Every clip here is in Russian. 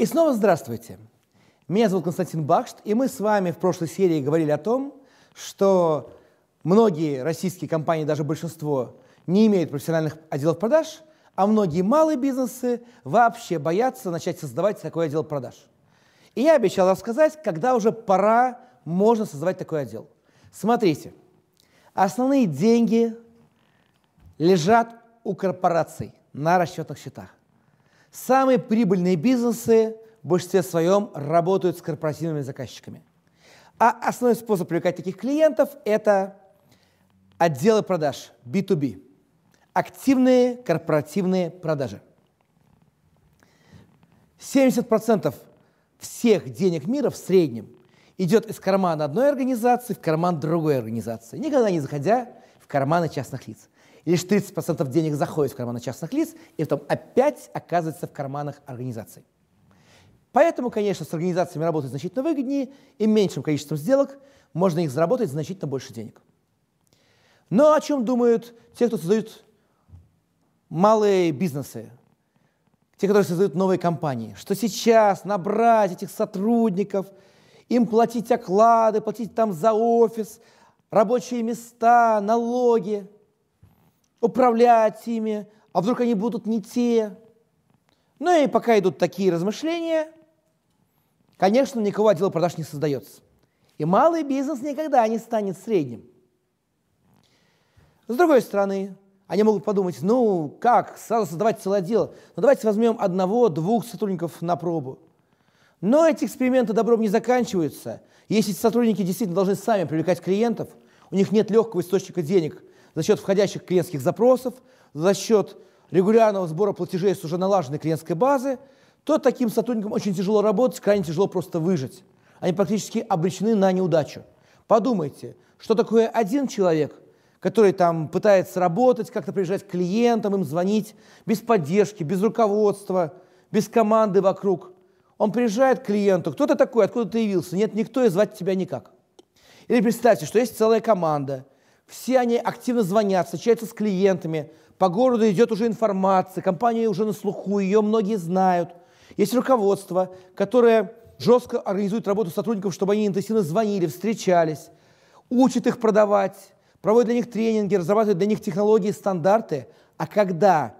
И снова здравствуйте. Меня зовут Константин Бахшт, и мы с вами в прошлой серии говорили о том, что многие российские компании, даже большинство, не имеют профессиональных отделов продаж, а многие малые бизнесы вообще боятся начать создавать такой отдел продаж. И я обещал рассказать, когда уже пора, можно создавать такой отдел. Смотрите, основные деньги лежат у корпораций на расчетных счетах. Самые прибыльные бизнесы в большинстве своем работают с корпоративными заказчиками. А основной способ привлекать таких клиентов – это отделы продаж, B2B, активные корпоративные продажи. 70% всех денег мира в среднем идет из кармана одной организации в карман другой организации, никогда не заходя в карманы частных лиц. Лишь 30% денег заходит в карманы частных лиц и потом опять оказывается в карманах организаций. Поэтому, конечно, с организациями работать значительно выгоднее и меньшим количеством сделок можно их заработать значительно больше денег. Но о чем думают те, кто создают малые бизнесы, те, которые создают новые компании, что сейчас набрать этих сотрудников, им платить оклады, платить там за офис, рабочие места, налоги – управлять ими, а вдруг они будут не те. Ну и пока идут такие размышления, конечно, никакого отдела продаж не создается. И малый бизнес никогда не станет средним. С другой стороны, они могут подумать, ну как, сразу создавать целое дело. Ну давайте возьмем одного-двух сотрудников на пробу. Но эти эксперименты добром не заканчиваются. Если сотрудники действительно должны сами привлекать клиентов, у них нет легкого источника денег, за счет входящих клиентских запросов, за счет регулярного сбора платежей с уже налаженной клиентской базы, то таким сотрудникам очень тяжело работать, крайне тяжело просто выжить. Они практически обречены на неудачу. Подумайте, что такое один человек, который там пытается работать, как-то приезжать к клиентам, им звонить, без поддержки, без руководства, без команды вокруг. Он приезжает к клиенту, кто ты такой, откуда ты явился? Нет, никто и звать тебя никак. Или представьте, что есть целая команда, все они активно звонят, встречаются с клиентами, по городу идет уже информация, компания уже на слуху, ее многие знают. Есть руководство, которое жестко организует работу сотрудников, чтобы они интенсивно звонили, встречались, учат их продавать, проводит для них тренинги, разрабатывают для них технологии, стандарты. А когда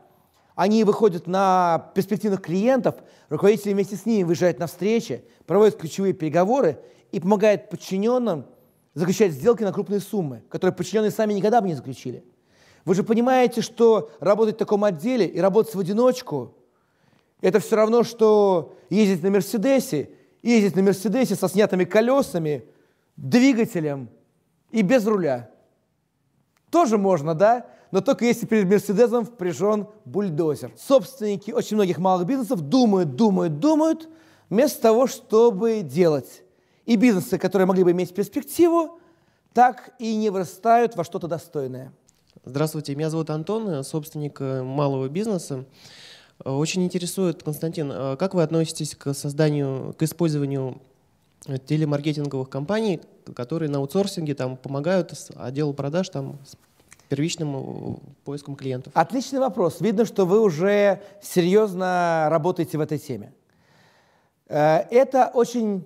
они выходят на перспективных клиентов, руководители вместе с ними выезжают на встречи, проводят ключевые переговоры и помогают подчиненным – заключать сделки на крупные суммы, которые подчиненные сами никогда бы не заключили. Вы же понимаете, что работать в таком отделе и работать в одиночку, это все равно, что ездить на Мерседесе, ездить на Мерседесе со снятыми колесами, двигателем и без руля. Тоже можно, да? но только если перед Мерседесом впряжен бульдозер. Собственники очень многих малых бизнесов думают, думают, думают, вместо того, чтобы делать и бизнесы, которые могли бы иметь перспективу, так и не вырастают во что-то достойное. Здравствуйте, меня зовут Антон, собственник э, малого бизнеса. Э, очень интересует, Константин, э, как вы относитесь к созданию, к использованию телемаркетинговых компаний, которые на аутсорсинге там, помогают отделу а продаж там, с первичным поиском клиентов? Отличный вопрос. Видно, что вы уже серьезно работаете в этой теме. Это очень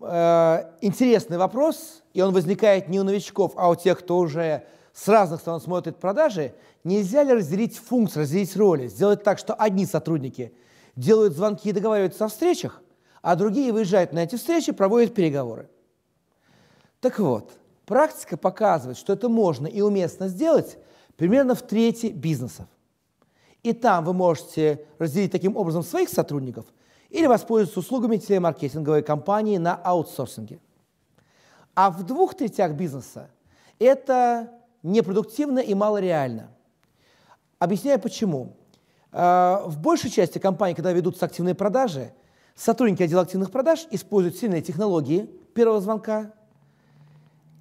Э, интересный вопрос, и он возникает не у новичков, а у тех, кто уже с разных сторон смотрит продажи, нельзя ли разделить функции, разделить роли, сделать так, что одни сотрудники делают звонки и договариваются о встречах, а другие выезжают на эти встречи, проводят переговоры. Так вот, практика показывает, что это можно и уместно сделать примерно в трети бизнесов. И там вы можете разделить таким образом своих сотрудников – или воспользоваться услугами телемаркетинговой компании на аутсорсинге. А в двух третях бизнеса это непродуктивно и малореально. Объясняю почему. Э, в большей части компаний, когда ведутся активные продажи, сотрудники отдела активных продаж используют сильные технологии первого звонка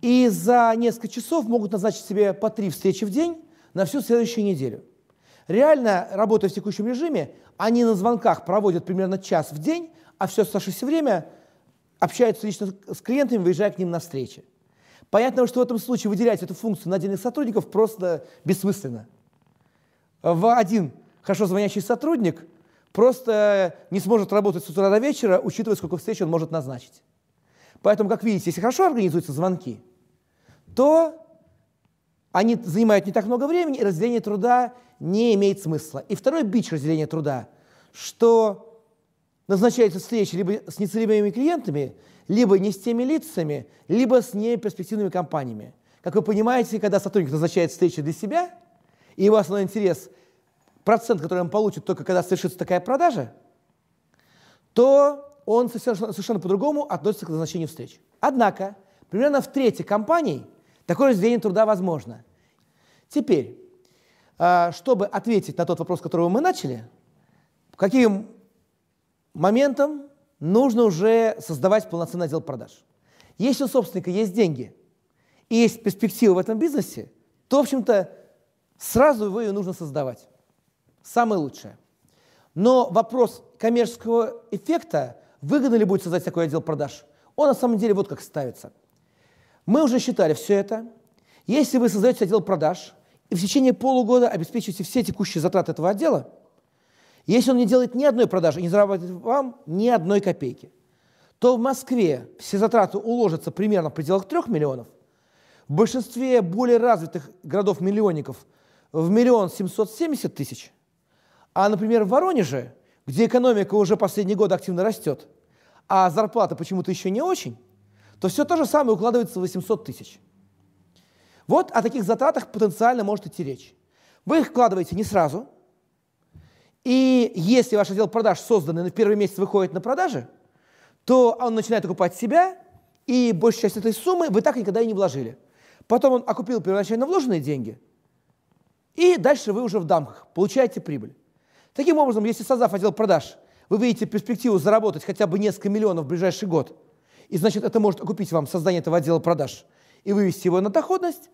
и за несколько часов могут назначить себе по три встречи в день на всю следующую неделю – Реально, работая в текущем режиме, они на звонках проводят примерно час в день, а все оставшееся время общаются лично с клиентами, выезжая к ним на встречи. Понятно, что в этом случае выделять эту функцию на отдельных сотрудников просто бессмысленно. В один хорошо звонящий сотрудник просто не сможет работать с утра до вечера, учитывая, сколько встреч он может назначить. Поэтому, как видите, если хорошо организуются звонки, то они занимают не так много времени, и разделение труда не имеет смысла. И второй бич разделения труда, что назначаются встречи либо с нецелевыми клиентами, либо не с теми лицами, либо с неперспективными компаниями. Как вы понимаете, когда сотрудник назначает встречи для себя, и его основной интерес – процент, который он получит только когда совершится такая продажа, то он совершенно, совершенно по-другому относится к назначению встреч. Однако, примерно в трети компаний такое разделение труда возможно. Теперь, а, чтобы ответить на тот вопрос, который мы начали, каким моментом нужно уже создавать полноценный отдел продаж? Если у собственника есть деньги и есть перспективы в этом бизнесе, то, в общем-то, сразу его и нужно создавать. Самое лучшее. Но вопрос коммерческого эффекта, выгодно ли будет создать такой отдел продаж, он на самом деле вот как ставится. Мы уже считали все это. Если вы создаете отдел продаж, и в течение полугода обеспечиваете все текущие затраты этого отдела, если он не делает ни одной продажи не зарабатывает вам ни одной копейки, то в Москве все затраты уложатся примерно в пределах 3 миллионов, в большинстве более развитых городов-миллионников в миллион семьсот семьдесят тысяч, а, например, в Воронеже, где экономика уже последние годы активно растет, а зарплата почему-то еще не очень, то все то же самое укладывается в 800 тысяч. Вот о таких затратах потенциально может идти речь. Вы их вкладываете не сразу, и если ваш отдел продаж, созданный на первый месяц, выходит на продажи, то он начинает окупать себя, и большую часть этой суммы вы так никогда и не вложили. Потом он окупил первоначально вложенные деньги, и дальше вы уже в дамках, получаете прибыль. Таким образом, если создав отдел продаж, вы видите перспективу заработать хотя бы несколько миллионов в ближайший год, и значит это может окупить вам создание этого отдела продаж – и вывести его на доходность,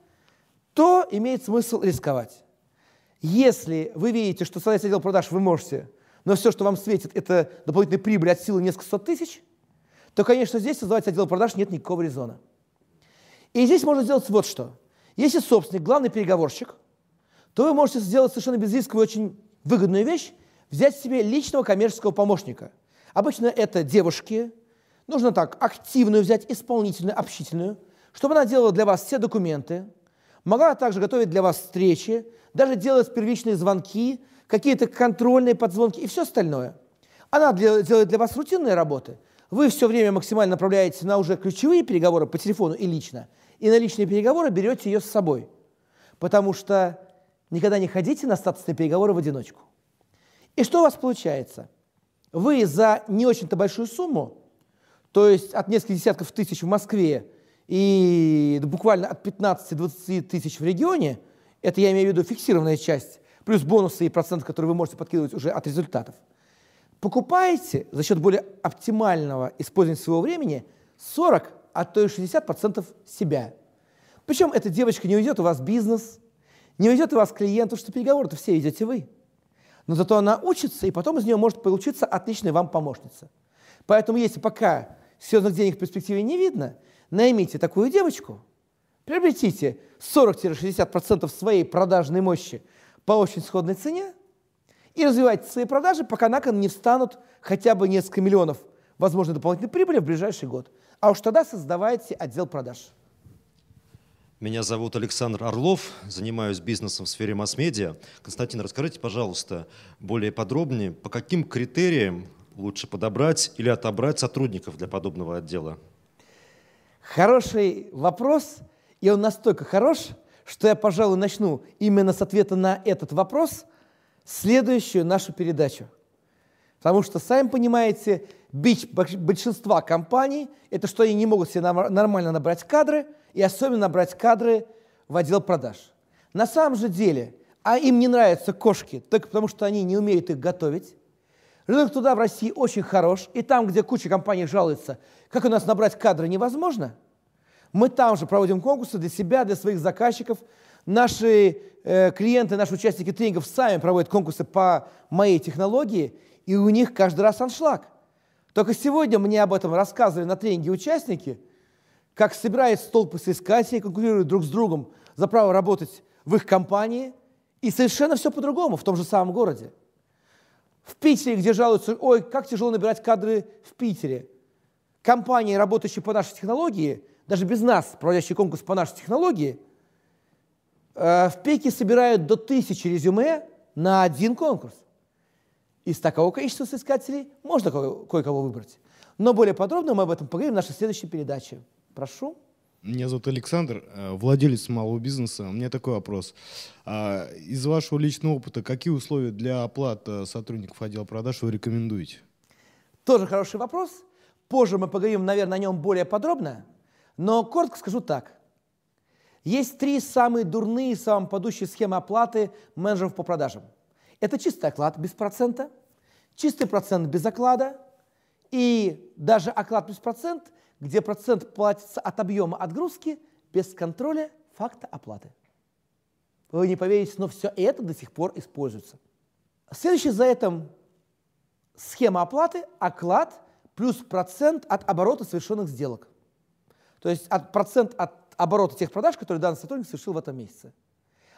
то имеет смысл рисковать. Если вы видите, что создать отдел продаж вы можете, но все, что вам светит, это дополнительная прибыль от силы несколько сот тысяч, то, конечно, здесь создавать отдел продаж нет никакого резона. И здесь можно сделать вот что. Если собственник, главный переговорщик, то вы можете сделать совершенно безрисковую, очень выгодную вещь, взять себе личного коммерческого помощника. Обычно это девушки, нужно так, активную взять, исполнительную, общительную – чтобы она делала для вас все документы, могла также готовить для вас встречи, даже делать первичные звонки, какие-то контрольные подзвонки и все остальное. Она делает для вас рутинные работы. Вы все время максимально направляете на уже ключевые переговоры по телефону и лично, и на личные переговоры берете ее с собой. Потому что никогда не ходите на статусные переговоры в одиночку. И что у вас получается? Вы за не очень-то большую сумму, то есть от нескольких десятков тысяч в Москве и буквально от 15-20 тысяч в регионе, это я имею в виду фиксированная часть, плюс бонусы и процент, которые вы можете подкидывать уже от результатов, покупаете за счет более оптимального использования своего времени 40, а то и 60% себя. Причем эта девочка не уйдет у вас бизнес, не уйдет у вас клиент, потому что переговоры-то все ведете вы. Но зато она учится, и потом из нее может получиться отличная вам помощница. Поэтому если пока серьезных денег в перспективе не видно – наймите такую девочку, приобретите 40-60% своей продажной мощи по очень сходной цене и развивайте свои продажи, пока на кон не встанут хотя бы несколько миллионов, возможно, дополнительной прибыли в ближайший год. А уж тогда создавайте отдел продаж. Меня зовут Александр Орлов, занимаюсь бизнесом в сфере масс-медиа. Константин, расскажите, пожалуйста, более подробнее, по каким критериям лучше подобрать или отобрать сотрудников для подобного отдела? Хороший вопрос, и он настолько хорош, что я, пожалуй, начну именно с ответа на этот вопрос следующую нашу передачу. Потому что, сами понимаете, бич большинства компаний – это что они не могут себе нормально набрать кадры, и особенно набрать кадры в отдел продаж. На самом же деле, а им не нравятся кошки только потому, что они не умеют их готовить, Рынок туда в России очень хорош, и там, где куча компаний жалуется, как у нас набрать кадры невозможно, мы там же проводим конкурсы для себя, для своих заказчиков. Наши э, клиенты, наши участники тренингов сами проводят конкурсы по моей технологии, и у них каждый раз аншлаг. Только сегодня мне об этом рассказывали на тренинге участники, как собирают столб соискателей, конкурируют друг с другом за право работать в их компании, и совершенно все по-другому в том же самом городе. В Питере, где жалуются, ой, как тяжело набирать кадры в Питере. Компании, работающие по нашей технологии, даже без нас, проводящие конкурс по нашей технологии, э, в пике собирают до тысячи резюме на один конкурс. Из такого количества соискателей можно кое-кого выбрать. Но более подробно мы об этом поговорим в нашей следующей передаче. Прошу. Меня зовут Александр, э, владелец малого бизнеса. У меня такой вопрос. А, из вашего личного опыта, какие условия для оплаты сотрудников отдела продаж вы рекомендуете? Тоже хороший вопрос. Позже мы поговорим, наверное, о нем более подробно. Но коротко скажу так. Есть три самые дурные, самые падущие схемы оплаты менеджеров по продажам. Это чистый оклад без процента, чистый процент без оклада и даже оклад без процента где процент платится от объема отгрузки без контроля факта оплаты. Вы не поверите, но все это до сих пор используется. Следующий за этим схема оплаты, оклад плюс процент от оборота совершенных сделок. То есть от процент от оборота тех продаж, которые данный сотрудник совершил в этом месяце.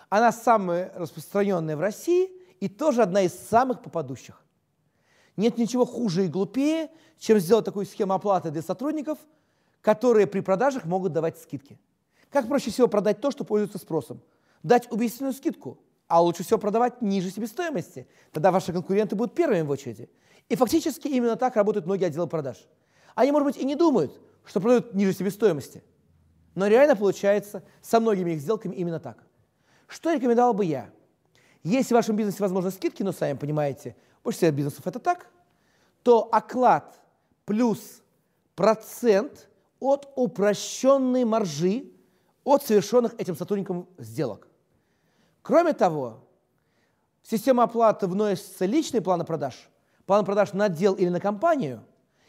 Она самая распространенная в России и тоже одна из самых попадущих. Нет ничего хуже и глупее, чем сделать такую схему оплаты для сотрудников, которые при продажах могут давать скидки. Как проще всего продать то, что пользуется спросом? Дать убийственную скидку, а лучше всего продавать ниже себестоимости. Тогда ваши конкуренты будут первыми в очереди. И фактически именно так работают многие отделы продаж. Они, может быть, и не думают, что продают ниже себестоимости. Но реально получается со многими их сделками именно так. Что рекомендовал бы я? Есть в вашем бизнесе возможны скидки, но сами понимаете, большинстве бизнесов это так, то оклад плюс процент от упрощенной маржи от совершенных этим сотрудником сделок. Кроме того, система оплаты вносится личные планы продаж, план продаж на отдел или на компанию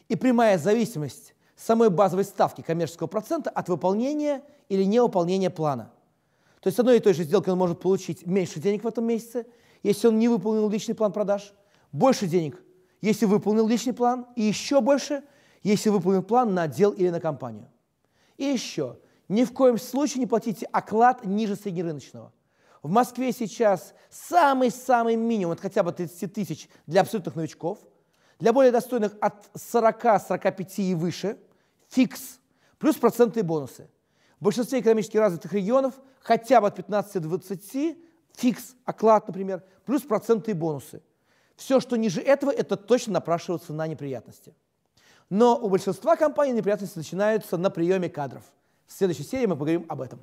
и прямая зависимость самой базовой ставки коммерческого процента от выполнения или невыполнения плана. То есть с одной и той же сделки он может получить меньше денег в этом месяце, если он не выполнил личный план продаж – больше денег, если выполнил личный план, и еще больше, если выполнил план на отдел или на компанию. И еще, ни в коем случае не платите оклад ниже среднерыночного. В Москве сейчас самый-самый минимум, это хотя бы 30 тысяч для абсолютных новичков, для более достойных от 40-45 и выше, фикс, плюс проценты и бонусы. В большинстве экономически развитых регионов хотя бы от 15 до 20 фикс, оклад, например, плюс проценты и бонусы – все, что ниже этого, это точно напрашивается на неприятности. Но у большинства компаний неприятности начинаются на приеме кадров. В следующей серии мы поговорим об этом.